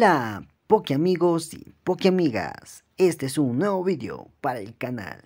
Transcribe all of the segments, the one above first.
Hola, Poke amigos y Pokeamigas! amigas. Este es un nuevo video para el canal.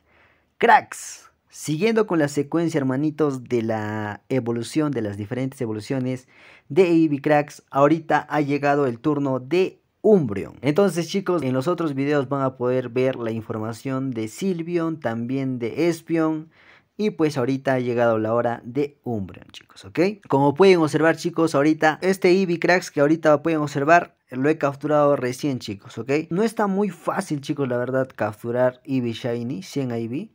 Cracks, siguiendo con la secuencia hermanitos de la evolución, de las diferentes evoluciones de Eevee Cracks, ahorita ha llegado el turno de Umbreon. Entonces chicos, en los otros videos van a poder ver la información de Silvion, también de Espion, y pues ahorita ha llegado la hora de Umbreon, chicos, ¿ok? Como pueden observar, chicos, ahorita este Eevee Cracks que ahorita pueden observar lo he capturado recién, chicos, ¿ok? No está muy fácil, chicos, la verdad, capturar Eevee Shiny, 100 IV.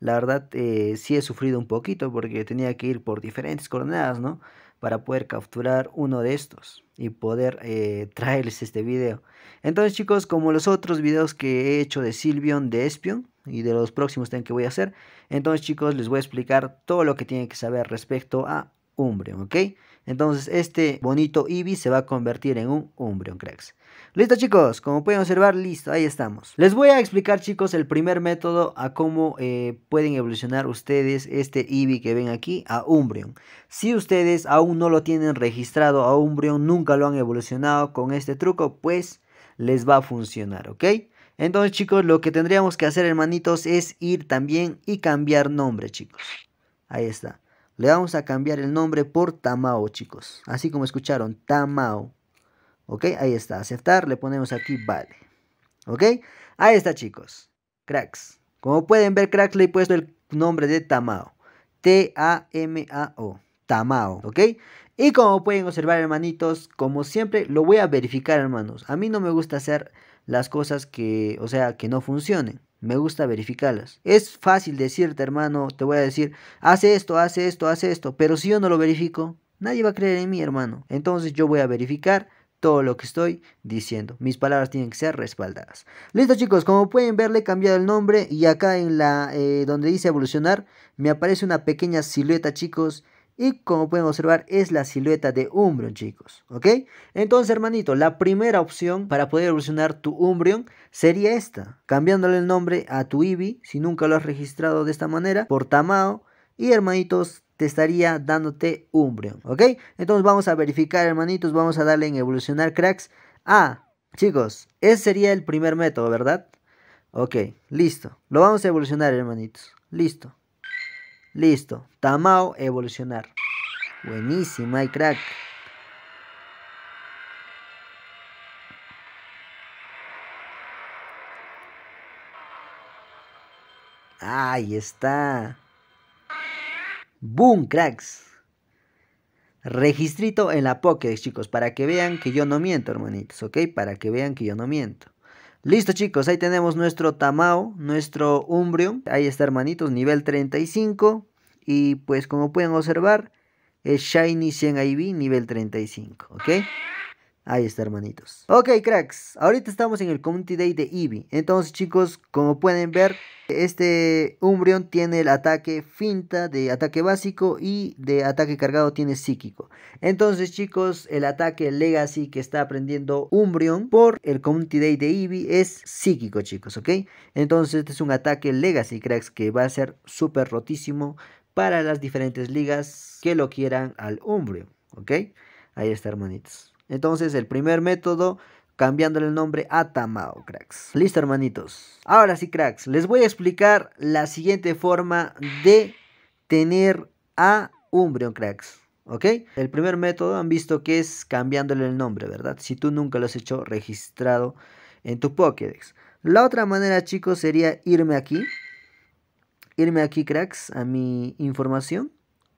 La verdad, eh, sí he sufrido un poquito porque tenía que ir por diferentes coordenadas, ¿no? Para poder capturar uno de estos y poder eh, traerles este video. Entonces, chicos, como los otros videos que he hecho de Silvion, de Espion, y de los próximos ten que voy a hacer. Entonces chicos, les voy a explicar todo lo que tienen que saber respecto a Umbreon, ¿ok? Entonces este bonito Eevee se va a convertir en un Umbreon, cracks. Listo chicos, como pueden observar, listo, ahí estamos. Les voy a explicar chicos el primer método a cómo eh, pueden evolucionar ustedes este Eevee que ven aquí a Umbreon. Si ustedes aún no lo tienen registrado a Umbreon, nunca lo han evolucionado con este truco, pues les va a funcionar, ¿ok? Entonces chicos, lo que tendríamos que hacer hermanitos es ir también y cambiar nombre chicos. Ahí está. Le vamos a cambiar el nombre por Tamao chicos. Así como escucharon, Tamao. Ok, ahí está. Aceptar, le ponemos aquí vale. Ok, ahí está chicos. Cracks. Como pueden ver cracks le he puesto el nombre de Tamao. T-A-M-A-O. Tamao, ¿ok? Y como pueden observar, hermanitos, como siempre, lo voy a verificar, hermanos. A mí no me gusta hacer las cosas que, o sea, que no funcionen. Me gusta verificarlas. Es fácil decirte, hermano, te voy a decir, hace esto, hace esto, hace esto, pero si yo no lo verifico, nadie va a creer en mí, hermano. Entonces yo voy a verificar todo lo que estoy diciendo. Mis palabras tienen que ser respaldadas. Listo chicos, como pueden ver le he cambiado el nombre y acá en la eh, donde dice evolucionar me aparece una pequeña silueta chicos y como pueden observar, es la silueta de Umbreon, chicos. ¿Ok? Entonces, hermanito, la primera opción para poder evolucionar tu Umbreon sería esta. Cambiándole el nombre a tu Eevee, si nunca lo has registrado de esta manera, por Tamao. Y, hermanitos, te estaría dándote Umbreon. ¿Ok? Entonces, vamos a verificar, hermanitos. Vamos a darle en evolucionar, cracks. Ah, chicos, ese sería el primer método, ¿verdad? Ok, listo. Lo vamos a evolucionar, hermanitos. Listo. Listo. Tamao, evolucionar. Buenísima hay crack. Ahí está. Boom, cracks. Registrito en la Pokédex, chicos, para que vean que yo no miento, hermanitos, ¿ok? Para que vean que yo no miento. Listo chicos, ahí tenemos nuestro Tamao, nuestro Umbrio, Ahí está hermanitos, nivel 35. Y pues como pueden observar, es Shiny 100 IV nivel 35, ¿ok? Ahí está, hermanitos. Ok, cracks. Ahorita estamos en el Community Day de Eevee. Entonces, chicos, como pueden ver, este Umbreon tiene el ataque finta de ataque básico y de ataque cargado tiene psíquico. Entonces, chicos, el ataque Legacy que está aprendiendo Umbreon por el Community Day de Eevee es psíquico, chicos, ¿ok? Entonces, este es un ataque Legacy, cracks, que va a ser súper rotísimo para las diferentes ligas que lo quieran al Umbreon, ¿ok? Ahí está, hermanitos. Entonces, el primer método cambiándole el nombre a Tamao, cracks. Listo, hermanitos. Ahora sí, cracks, les voy a explicar la siguiente forma de tener a Umbreon, cracks. ¿Ok? El primer método han visto que es cambiándole el nombre, ¿verdad? Si tú nunca lo has hecho registrado en tu Pokédex. La otra manera, chicos, sería irme aquí. Irme aquí, cracks, a mi información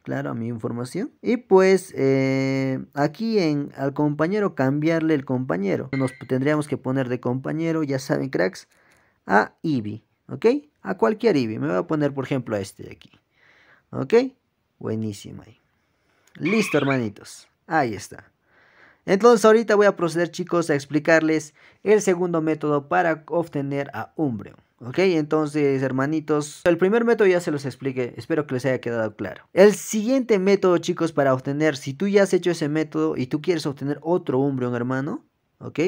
claro, a mi información. Y pues eh, aquí en al compañero cambiarle el compañero. Nos tendríamos que poner de compañero, ya saben cracks, a Eevee. ¿ok? A cualquier Eevee. Me voy a poner por ejemplo a este de aquí, ¿ok? Buenísimo ahí. Listo hermanitos, ahí está. Entonces ahorita voy a proceder chicos a explicarles el segundo método para obtener a Umbreon. Ok, entonces hermanitos, el primer método ya se los expliqué, espero que les haya quedado claro. El siguiente método chicos para obtener, si tú ya has hecho ese método y tú quieres obtener otro Umbreon hermano, ok,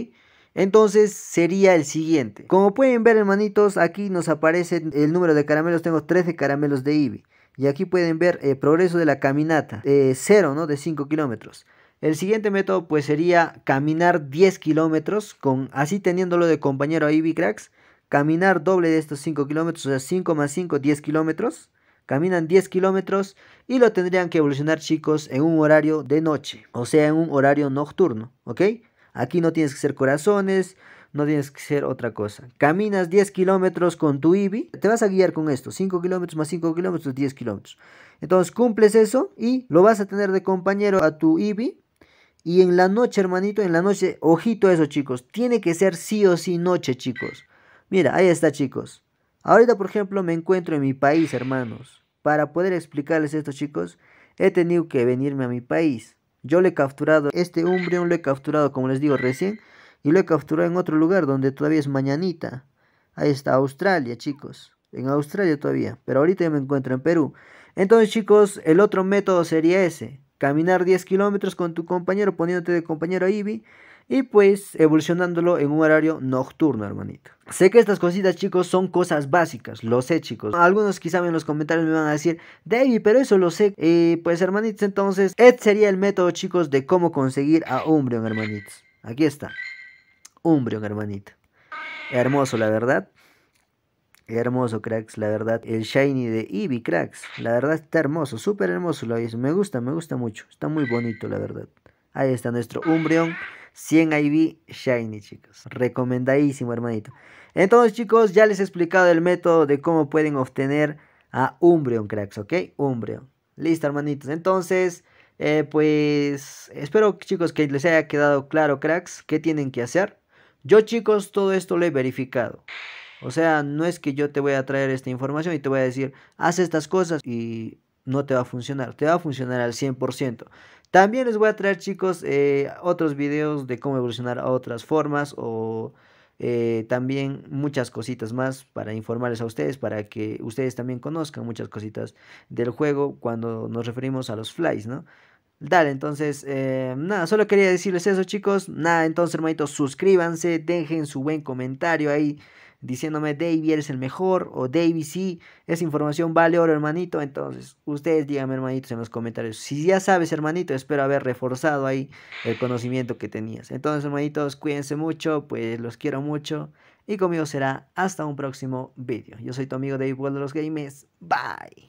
entonces sería el siguiente. Como pueden ver hermanitos, aquí nos aparece el número de caramelos, tengo 13 caramelos de Eevee. Y aquí pueden ver el eh, progreso de la caminata, eh, 0 ¿no? de 5 kilómetros. El siguiente método pues sería caminar 10 kilómetros, con, así teniéndolo de compañero a Ivy Cracks, caminar doble de estos 5 kilómetros, o sea 5 más 5, 10 kilómetros. Caminan 10 kilómetros y lo tendrían que evolucionar chicos en un horario de noche, o sea en un horario nocturno, ¿ok? Aquí no tienes que ser corazones, no tienes que ser otra cosa. Caminas 10 kilómetros con tu IBI, te vas a guiar con esto, 5 kilómetros más 5 kilómetros, 10 kilómetros. Entonces cumples eso y lo vas a tener de compañero a tu IBI y en la noche, hermanito, en la noche, ojito a eso, chicos. Tiene que ser sí o sí noche, chicos. Mira, ahí está, chicos. Ahorita, por ejemplo, me encuentro en mi país, hermanos. Para poder explicarles esto, chicos, he tenido que venirme a mi país. Yo le he capturado, este umbrión, lo he capturado, como les digo recién, y lo he capturado en otro lugar donde todavía es mañanita. Ahí está Australia, chicos. En Australia todavía, pero ahorita me encuentro en Perú. Entonces, chicos, el otro método sería ese caminar 10 kilómetros con tu compañero, poniéndote de compañero a Ivy y pues evolucionándolo en un horario nocturno, hermanito. Sé que estas cositas, chicos, son cosas básicas, lo sé, chicos. Algunos quizá en los comentarios me van a decir, David, pero eso lo sé. Eh, pues, hermanitos, entonces, este sería el método, chicos, de cómo conseguir a Umbreon, hermanitos. Aquí está. Umbreon, hermanito. Hermoso, la verdad. Hermoso, cracks, la verdad. El shiny de Eevee, cracks. La verdad está hermoso, súper hermoso Me gusta, me gusta mucho. Está muy bonito, la verdad. Ahí está nuestro Umbreon 100 IV Shiny, chicos. Recomendadísimo, hermanito. Entonces, chicos, ya les he explicado el método de cómo pueden obtener a Umbreon, cracks, ¿ok? Umbreon. Listo, hermanitos. Entonces, eh, pues espero, chicos, que les haya quedado claro, cracks, qué tienen que hacer. Yo, chicos, todo esto lo he verificado. O sea, no es que yo te voy a traer esta información y te voy a decir, haz estas cosas y no te va a funcionar, te va a funcionar al 100%. También les voy a traer, chicos, eh, otros videos de cómo evolucionar a otras formas o eh, también muchas cositas más para informarles a ustedes, para que ustedes también conozcan muchas cositas del juego cuando nos referimos a los flies, ¿no? Dale, entonces, eh, nada, solo quería decirles eso, chicos. Nada, entonces, hermanitos, suscríbanse, dejen su buen comentario ahí diciéndome Davey eres el mejor o Davey sí, esa información vale oro hermanito, entonces ustedes díganme hermanitos en los comentarios, si ya sabes hermanito, espero haber reforzado ahí el conocimiento que tenías. Entonces hermanitos, cuídense mucho, pues los quiero mucho y conmigo será hasta un próximo vídeo. Yo soy tu amigo Dave World de los Games, bye.